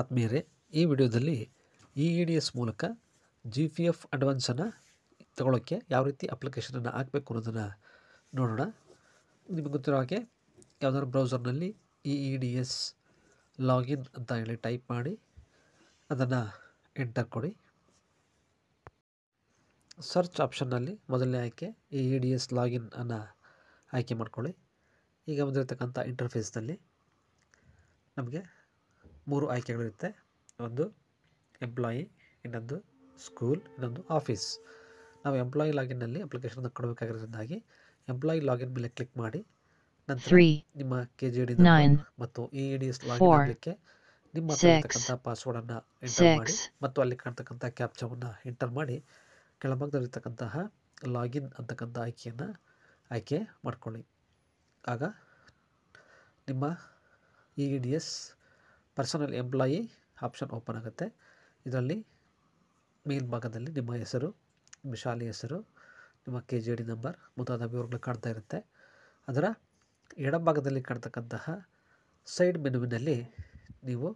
ಆತ್ಮೀಯರೇ ಈ ವಿಡಿಯೋದಲ್ಲಿ ಇ ಇ ಡಿ ಎಸ್ ಮೂಲಕ ಜಿ ಪಿ ಎಫ್ ಅಡ್ವಾನ್ಸನ್ನು ತಗೊಳ್ಳೋಕ್ಕೆ ಯಾವ ರೀತಿ ಅಪ್ಲಿಕೇಶನನ್ನು ಹಾಕಬೇಕು ಅನ್ನೋದನ್ನು ನೋಡೋಣ ನಿಮಗೆ ಗೊತ್ತಿರೋ ಹಾಗೆ ಯಾವುದಾದ್ರು ಬ್ರೌಸರ್ನಲ್ಲಿ E e E e D S login ಅಂತ ಹೇಳಿ ಟೈಪ್ ಮಾಡಿ ಅದನ್ನು ಎಂಟರ್ ಕೊಡಿ ಸರ್ಚ್ ಆಪ್ಷನ್ನಲ್ಲಿ ಮೊದಲನೇ ಆಯ್ಕೆ E E D S login ಅನ್ನು ಆಯ್ಕೆ ಮಾಡ್ಕೊಳ್ಳಿ ಈಗ ಬಂದಿರತಕ್ಕಂಥ ಇಂಟರ್ಫೇಸ್ನಲ್ಲಿ ನಮಗೆ ಮೂರು ಆಯ್ಕೆಗಳಿರುತ್ತೆ ಒಂದು ಎಂಪ್ಲಾಯಿ ಇನ್ನೊಂದು ಸ್ಕೂಲ್ ಇನ್ನೊಂದು ಆಫೀಸ್ ನಾವು ಎಂಪ್ಲಾಯಿ ಲಾಗಿನ್ನಲ್ಲಿ ಅಪ್ಲಿಕೇಶನ್ ಕೊಡಬೇಕಾಗಿರೋದ್ರಿಂದಾಗಿ ಎಂಪ್ಲಾಯಿ ಲಾಗಿನ್ ಮೇಲೆ ಕ್ಲಿಕ್ ಮಾಡಿ ನಂತರ ನಿಮ್ಮ ಕೆ ಜಿ ಡಿ ಮತ್ತು ಇ ಡಿ ಎಸ್ ಲಾಗಿನ್ ಆಗಲಿಕ್ಕೆ ನಿಮ್ಮ ಇರತಕ್ಕಂಥ ಪಾಸ್ವರ್ಡನ್ನು ಎಂಟರ್ ಮಾಡಿ ಮತ್ತು ಅಲ್ಲಿ ಕಾಣ್ತಕ್ಕಂಥ ಕ್ಯಾಪ್ಚವನ್ನು ಎಂಟರ್ ಮಾಡಿ ಕೆಳಭಾಗದಲ್ಲಿರ್ತಕ್ಕಂತಹ ಲಾಗಿನ್ ಅಂತಕ್ಕಂಥ ಆಯ್ಕೆಯನ್ನು ಆಯ್ಕೆ ಮಾಡಿಕೊಳ್ಳಿ ಆಗ ನಿಮ್ಮ E D S personal employee option open ಆಗುತ್ತೆ ಇದರಲ್ಲಿ ಮೇಲ್ಭಾಗದಲ್ಲಿ ನಿಮ್ಮ ಹೆಸರು ನಿಮ್ಮ ಶಾಲೆ ಹೆಸರು ನಿಮ್ಮ ಕೆ ಜಿ ಡಿ ನಂಬರ್ ಮುಂತಾದ ವಿವರಗಳು ಕಾಣ್ತಾ ಇರುತ್ತೆ ಅದರ ಎಡಭಾಗದಲ್ಲಿ ಕಾಣ್ತಕ್ಕಂತಹ ಸೈಡ್ ಮೆನುವಿನಲ್ಲಿ ನೀವು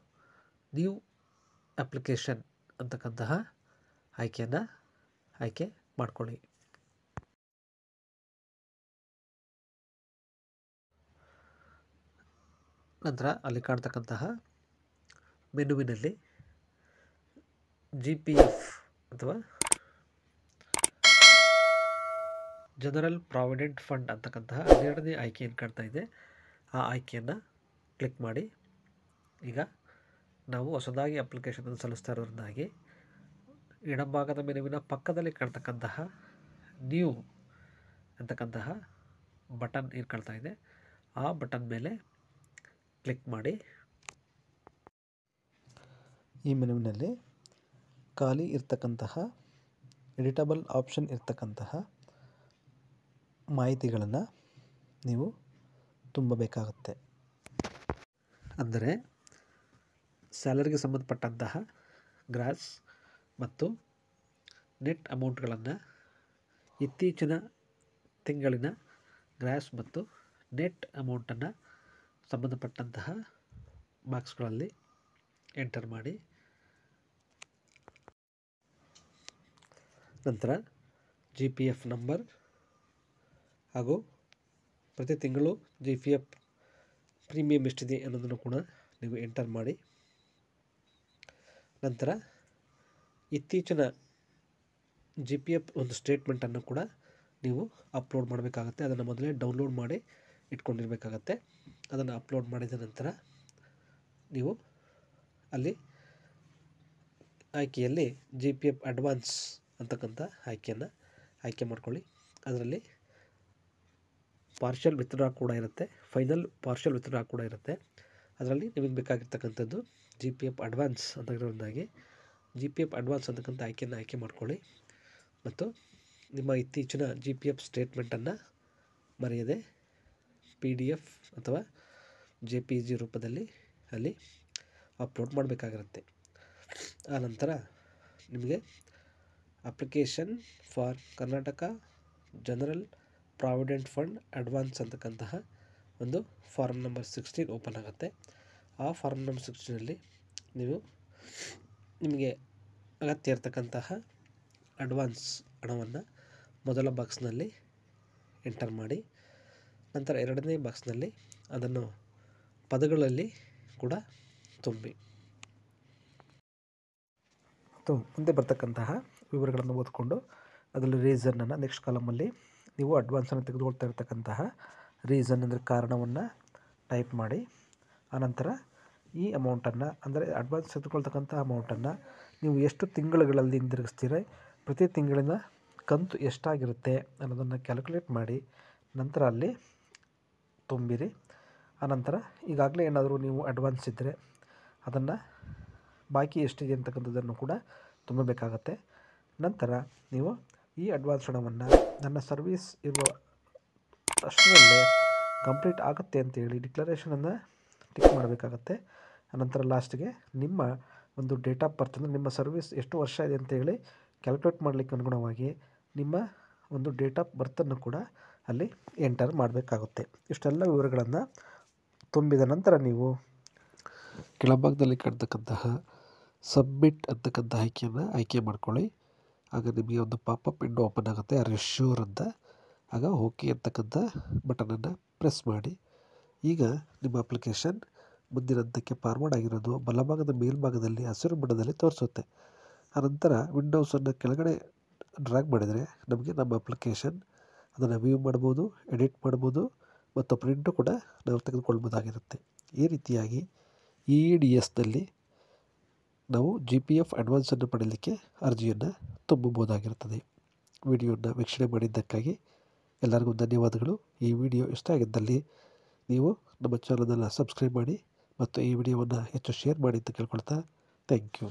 ನ್ಯೂ ಅಪ್ಲಿಕೇಶನ್ ಅಂತಕ್ಕಂತಹ ಆಯ್ಕೆಯನ್ನು ಆಯ್ಕೆ ಮಾಡಿಕೊಳ್ಳಿ ನಂತರ ಅಲ್ಲಿ ಕಾಣ್ತಕ್ಕಂತಹ ಮೆನುವಿನಲ್ಲಿ ಜಿ ಪಿ ಎಫ್ ಅಥವಾ ಜನರಲ್ ಪ್ರಾವಿಡೆಂಟ್ ಫಂಡ್ ಅಂತಕ್ಕಂತಹ ಹನ್ನೆರಡನೇ ಆಯ್ಕೆಯನ್ನು ಕಾಣ್ತಾ ಇದೆ ಆ ಆಯ್ಕೆಯನ್ನು ಕ್ಲಿಕ್ ಮಾಡಿ ಈಗ ನಾವು ಹೊಸದಾಗಿ ಅಪ್ಲಿಕೇಶನನ್ನು ಸಲ್ಲಿಸ್ತಾ ಇರೋದ್ರಿಂದಾಗಿ ಎಡಭಾಗದ ಮೆನುವಿನ ಪಕ್ಕದಲ್ಲಿ ಕಾಣ್ತಕ್ಕಂತಹ ನ್ಯೂ ಅಂತಕ್ಕಂತಹ ಬಟನ್ ಏನು ಕಾಣ್ತಾ ಇದೆ ಆ ಬಟನ್ ಮೇಲೆ ಕ್ಲಿಕ್ ಮಾಡಿ ಈ ಮೆನುವಿನಲ್ಲಿ ಖಾಲಿ ಇರ್ತಕ್ಕಂತಹ ಎಡಿಟಬಲ್ ಆಪ್ಷನ್ ಇರ್ತಕ್ಕಂತಹ ಮಾಹಿತಿಗಳನ್ನು ನೀವು ತುಂಬಬೇಕಾಗುತ್ತೆ ಅಂದರೆ ಸ್ಯಾಲರಿಗೆ ಸಂಬಂಧಪಟ್ಟಂತಹ ಗ್ರಾಸ್ ಮತ್ತು ನೆಟ್ ಅಮೌಂಟ್ಗಳನ್ನು ಇತ್ತೀಚಿನ ತಿಂಗಳಿನ ಗ್ರಾಸ್ ಮತ್ತು ನೆಟ್ ಅಮೌಂಟನ್ನು ಸಂಬಂಧಪಟ್ಟಂತಹ ಬಾಕ್ಸ್ಗಳಲ್ಲಿ ಎಂಟರ್ ಮಾಡಿ ನಂತರ ಜಿ ಪಿ ಎಫ್ ನಂಬರ್ ಹಾಗೂ ಪ್ರತಿ ತಿಂಗಳು ಜಿ ಪಿ ಎಫ್ ಪ್ರೀಮಿಯಂ ಎಷ್ಟಿದೆ ಅನ್ನೋದನ್ನು ಕೂಡ ನೀವು ಎಂಟರ್ ಮಾಡಿ ನಂತರ ಇತ್ತೀಚಿನ ಜಿ ಪಿ ಎಫ್ ಒಂದು ಸ್ಟೇಟ್ಮೆಂಟನ್ನು ಕೂಡ ನೀವು ಅಪ್ಲೋಡ್ ಮಾಡಬೇಕಾಗತ್ತೆ ಅದನ್ನು ಮೊದಲೇ ಡೌನ್ಲೋಡ್ ಮಾಡಿ ಇಟ್ಕೊಂಡಿರಬೇಕಾಗತ್ತೆ ಅದನ್ನು ಅಪ್ಲೋಡ್ ಮಾಡಿದ ನಂತರ ನೀವು ಅಲ್ಲಿ ಆಯ್ಕೆಯಲ್ಲಿ ಜಿ ಪಿ ಎಫ್ ಅಡ್ವಾನ್ಸ್ ಅಂತಕ್ಕಂಥ ಆಯ್ಕೆಯನ್ನು ಆಯ್ಕೆ ಮಾಡ್ಕೊಳ್ಳಿ ಅದರಲ್ಲಿ ಪಾರ್ಷಲ್ ವಿತ್ಡ್ರಾ ಕೂಡ ಇರುತ್ತೆ ಫೈನಲ್ ಪಾರ್ಷಲ್ ವಿತ್ಡ್ರಾ ಕೂಡ ಇರುತ್ತೆ ಅದರಲ್ಲಿ ನಿಮಗೆ ಬೇಕಾಗಿರ್ತಕ್ಕಂಥದ್ದು ಜಿ ಪಿ ಎಫ್ ಅಡ್ವಾನ್ಸ್ ಅಂತ ಜಿ ಪಿ ಎಫ್ ಅಡ್ವಾನ್ಸ್ ಅಂತಕ್ಕಂಥ ಆಯ್ಕೆಯನ್ನು ಆಯ್ಕೆ ಮಾಡ್ಕೊಳ್ಳಿ ಮತ್ತು ನಿಮ್ಮ ಇತ್ತೀಚಿನ ಜಿ ಪಿ ಎಫ್ ಸ್ಟೇಟ್ಮೆಂಟನ್ನು ಮರೆಯದೆ ಪಿ ಡಿ ಎಫ್ ಅಥವಾ ಜೆ ಪಿ ಜಿ ರೂಪದಲ್ಲಿ ಅಲ್ಲಿ ಅಪ್ಲೋಡ್ ಮಾಡಬೇಕಾಗಿರುತ್ತೆ ಆ ನಂತರ ನಿಮಗೆ application for Karnataka general provident fund advance ಅಂತಕ್ಕಂತಹ ಒಂದು ಫಾರ್ಮ್ ನಂಬರ್ ಸಿಕ್ಸ್ಟೀನ್ ಓಪನ್ ಆಗುತ್ತೆ ಆ ಫಾರ್ಮ್ ನಂಬರ್ ಸಿಕ್ಸ್ಟೀನಲ್ಲಿ ನೀವು ನಿಮಗೆ ಅಗತ್ಯ ಇರತಕ್ಕಂತಹ ಅಡ್ವಾನ್ಸ್ ಹಣವನ್ನು ಮೊದಲ ಬಾಕ್ಸ್ನಲ್ಲಿ ಎಂಟರ್ ಮಾಡಿ ನಂತರ ಎರಡನೇ ಬಾಕ್ಸ್ನಲ್ಲಿ ಅದನ್ನು ಪದಗಳಲ್ಲಿ ಕೂಡ ತುಂಬಿ ಮುಂದೆ ಬರ್ತಕ್ಕಂತಹ ವಿವರಗಳನ್ನು ಓದಿಕೊಂಡು ಅದರಲ್ಲಿ ರೀಸನನ್ನು ನೆಕ್ಸ್ಟ್ ಕಾಲಮಲ್ಲಿ ನೀವು ಅಡ್ವಾನ್ಸನ್ನು ತೆಗೆದುಕೊಳ್ತಾ ಇರ್ತಕ್ಕಂತಹ ರೀಸನ್ ಅಂದರೆ ಕಾರಣವನ್ನು ಟೈಪ್ ಮಾಡಿ ಆನಂತರ ಈ ಅಮೌಂಟನ್ನು ಅಂದರೆ ಅಡ್ವಾನ್ಸ್ ತೆಗೆದುಕೊಳ್ತಕ್ಕಂಥ ಅಮೌಂಟನ್ನು ನೀವು ಎಷ್ಟು ತಿಂಗಳುಗಳಲ್ಲಿ ಹಿಂದಿರುಗಿಸ್ತೀರಿ ಪ್ರತಿ ತಿಂಗಳಿನ ಕಂತು ಎಷ್ಟಾಗಿರುತ್ತೆ ಅನ್ನೋದನ್ನು ಕ್ಯಾಲ್ಕುಲೇಟ್ ಮಾಡಿ ನಂತರ ಅಲ್ಲಿ ತುಂಬಿರಿ ಆನಂತರ ಈಗಾಗಲೇ ಏನಾದರೂ ನೀವು ಅಡ್ವಾನ್ಸ್ ಇದ್ದರೆ ಅದನ್ನು ಬಾಕಿ ಎಷ್ಟಿದೆ ಅಂತಕ್ಕಂಥದ್ದನ್ನು ಕೂಡ ತುಂಬಬೇಕಾಗತ್ತೆ ನಂತರ ನೀವು ಈ ಅಡ್ವಾನ್ಸ್ ಹಣವನ್ನು ನನ್ನ ಸರ್ವೀಸ್ ಇರುವ ಅಷ್ಟರಲ್ಲೇ ಕಂಪ್ಲೀಟ್ ಆಗುತ್ತೆ ಅಂತೇಳಿ ಡಿಕ್ಲರೇಷನನ್ನು ಟಿಕ್ ಮಾಡಬೇಕಾಗತ್ತೆ ಆನಂತರ ಲಾಸ್ಟ್ಗೆ ನಿಮ್ಮ ಒಂದು ಡೇಟ್ ಆಫ್ ಬರ್ತ್ ನಿಮ್ಮ ಸರ್ವಿಸ್ ಎಷ್ಟು ವರ್ಷ ಇದೆ ಅಂತೇಳಿ ಕ್ಯಾಲ್ಕುಲೇಟ್ ಮಾಡಲಿಕ್ಕೆ ಅನುಗುಣವಾಗಿ ನಿಮ್ಮ ಒಂದು ಡೇಟ್ ಆಫ್ ಬರ್ತನ್ನು ಕೂಡ ಅಲ್ಲಿ ಎಂಟರ್ ಮಾಡಬೇಕಾಗುತ್ತೆ ಇಷ್ಟೆಲ್ಲ ವಿವರಗಳನ್ನು ತುಂಬಿದ ನಂತರ ನೀವು ಕೆಳಭಾಗದಲ್ಲಿ ಕಟ್ತಕ್ಕಂತಹ ಸಬ್ಮಿಟ್ ಅಂತಕ್ಕಂಥ ಆಯ್ಕೆಯನ್ನು ಆಯ್ಕೆ ಮಾಡ್ಕೊಳ್ಳಿ ಆಗ ನಿಮಗೆ ಒಂದು ಪಾಪಪ್ ವಿಂಡೋ ಓಪನ್ ಆಗುತ್ತೆ ಆರ್ ಯು ಶ್ಯೂರ್ ಅಂತ ಆಗ ಓಕೆ ಅಂತಕ್ಕಂಥ ಬಟನನ್ನು ಪ್ರೆಸ್ ಮಾಡಿ ಈಗ ನಿಮ್ಮ ಅಪ್ಲಿಕೇಶನ್ ಮುಂದಿನ ಹಂತಕ್ಕೆ ಫಾರ್ವರ್ಡ್ ಆಗಿರೋದು ಬಲಭಾಗದ ಮೇಲ್ಭಾಗದಲ್ಲಿ ಹಸಿರು ಬಣ್ಣದಲ್ಲಿ ತೋರಿಸುತ್ತೆ ಆನಂತರ ವಿಂಡೋಸನ್ನು ಕೆಳಗಡೆ ಡ್ರ್ಯಾಗ್ ಮಾಡಿದರೆ ನಮಗೆ ನಮ್ಮ ಅಪ್ಲಿಕೇಶನ್ ಅದನ್ನು ವ್ಯೂ ಮಾಡ್ಬೋದು ಎಡಿಟ್ ಮಾಡ್ಬೋದು ಮತ್ತು ಪ್ರಿಂಟು ಕೂಡ ನಾವು ತೆಗೆದುಕೊಳ್ಬೋದಾಗಿರುತ್ತೆ ಈ ರೀತಿಯಾಗಿ ಇ e ಡಿ ಎಸ್ನಲ್ಲಿ ನಾವು ಜಿ ಪಿ ಎಫ್ ಅಡ್ವಾನ್ಸನ್ನು ಪಡೀಲಿಕ್ಕೆ ಅರ್ಜಿಯನ್ನು ತುಂಬಬಹುದಾಗಿರುತ್ತದೆ ವಿಡಿಯೋವನ್ನು ವೀಕ್ಷಣೆ ಮಾಡಿದ್ದಕ್ಕಾಗಿ ಎಲ್ಲರಿಗೂ ಧನ್ಯವಾದಗಳು ಈ ವಿಡಿಯೋ ಇಷ್ಟ ಆಗಿದ್ದಲ್ಲಿ ನೀವು ನಮ್ಮ ಚಾನಲನ್ನು ಸಬ್ಸ್ಕ್ರೈಬ್ ಮಾಡಿ ಮತ್ತು ಈ ವಿಡಿಯೋವನ್ನು ಹೆಚ್ಚು ಶೇರ್ ಮಾಡಿ ಅಂತ ಕೇಳ್ಕೊಳ್ತಾ ಥ್ಯಾಂಕ್ ಯು